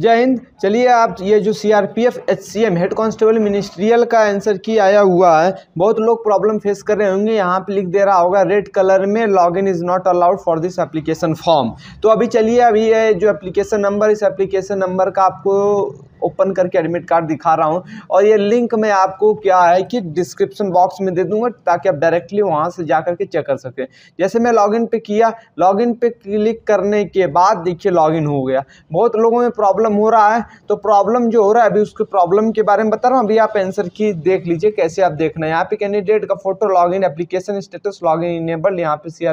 जय हिंद चलिए आप ये जो C R P F H C M head constable ministerial का आंसर की आया हुआ है बहुत लोग प्रॉब्लम फेस कर रहे होंगे यहाँ पे लिख दे रहा होगा रेड कलर में log in is not allowed for this application form तो अभी चलिए अभी ये जो एप्लीकेशन नंबर इस एप्लीकेशन नंबर का आपको ओपन करके एडमिट कार्ड दिखा रहा हूँ और ये लिंक मैं आपको क्या है कि डिस्क्रिप्शन बॉक्स में दे दूंगा ताकि आप डायरेक्टली वहाँ से जा करके चेक कर सकें जैसे मैं लॉगिन पे किया लॉगिन पे क्लिक करने के बाद देखिए लॉगिन हो गया बहुत लोगों में प्रॉब्लम हो रहा है तो प्रॉब्लम जो हो रहा है अभी उसके प्रॉब्लम के बारे में बता रहा हूँ अभी आप एंसर की देख लीजिए कैसे आप देखना है यहाँ पे कैंडिडेट का photo log in application status log in enable यहाँ पे सी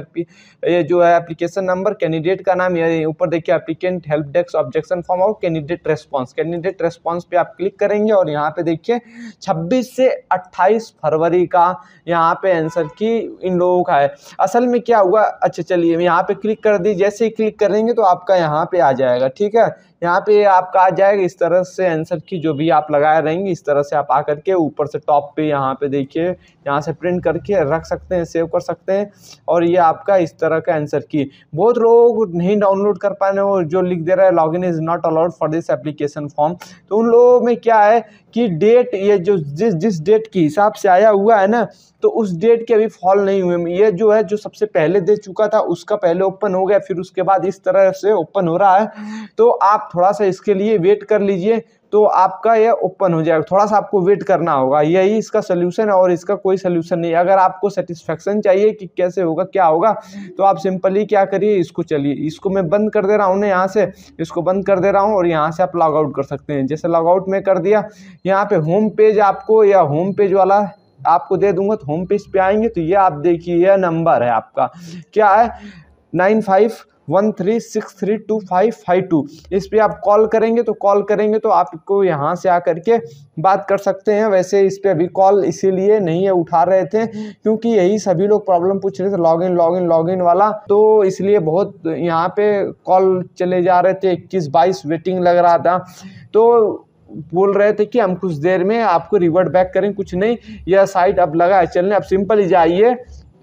ये जो है एप्लीकेशन नंबर कैंडिडेट का नाम ये ऊपर देखिए applicant help desk objection form और candidate response candidate direct response पे आप क्लिक करेंगे और यहाँ पे देखिए 26 से 28 फरवरी का यहाँ पे आंसर की इन लोगों का है असल में क्या हुआ अच्छा चलिए यहाँ पे क्लिक कर दी जैसे ही क्लिक करेंगे तो आपका यहाँ पे आ जाएगा ठीक है यहाँ पे आपका आ जाएगा इस तरह से आंसर की जो भी आप लगाए रहेंगे इस तरह से आप आ करके ऊपर से टॉप पे यहाँ पे देखिए यहाँ से प्रिंट करके रख सकते हैं सेव कर सकते हैं और ये आपका इस तरह का आंसर की बहुत लोग नहीं डाउनलोड कर पाने वो जो लिख दे रहा है log in is not allowed for this application form तो उन लोगों में क्या है कि डेट ये जो जिस जिस डेट के हिसाब से आया हुआ है ना तो उस डेट के अभी फॉल नहीं हुए ये जो है जो सबसे पहले दे चुका था उसका पहले ओपन हो गया फिर उसके बाद इस तरह से ओपन हो रहा है तो आप थोड़ा सा इसके लिए वेट कर लीजिए तो आपका यह ओपन हो जाएगा थोड़ा सा आपको वेट करना होगा यही इसका सोल्यूशन है और इसका कोई सोल्यूशन नहीं अगर आपको सेटिस्फेक्शन चाहिए कि कैसे होगा क्या होगा तो आप सिंपली क्या करिए इसको चलिए इसको मैं बंद कर दे रहा हूँ ना यहाँ से इसको बंद कर दे रहा हूँ और यहाँ से आप लॉगआउट कर सकते हैं जैसे लॉगआउट में कर दिया यहाँ पर होम पेज आपको या होम पेज वाला आपको दे दूंगा तो होम पेज पर आएंगे तो ये आप देखिए यह नंबर है आपका क्या है nine five one three six three two five five two इस पर आप कॉल करेंगे तो कॉल करेंगे तो आपको यहाँ से आकर के बात कर सकते हैं वैसे इस पर अभी कॉल इसीलिए नहीं है उठा रहे थे क्योंकि यही सभी लोग प्रॉब्लम पूछ रहे थे log log in in log in वाला तो इसलिए बहुत यहाँ पे कॉल चले जा रहे थे इक्कीस बाईस वेटिंग लग रहा था तो बोल रहे थे कि हम कुछ देर में आपको रिवर्ट बैक करें कुछ नहीं यह साइट अब लगा है चलने अब सिंपल ही जाइए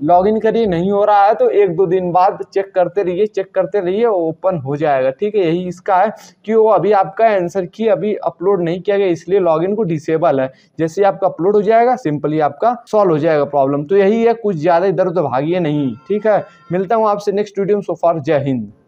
लॉगिन करिए नहीं हो रहा है तो एक दो दिन बाद चेक करते रहिए चेक करते रहिए ओपन हो जाएगा ठीक है यही इसका है कि वो अभी आपका आंसर की अभी अपलोड नहीं किया गया इसलिए लॉगिन को डिसेबल है जैसे आपका अपलोड हो जाएगा सिंपली आपका सॉल्व हो जाएगा प्रॉब्लम तो यही है कुछ ज़्यादा इधर उधर भागिए नहीं ठीक है मिलता हूँ आपसे नेक्स्ट वीडियो में सो फार जय हिंद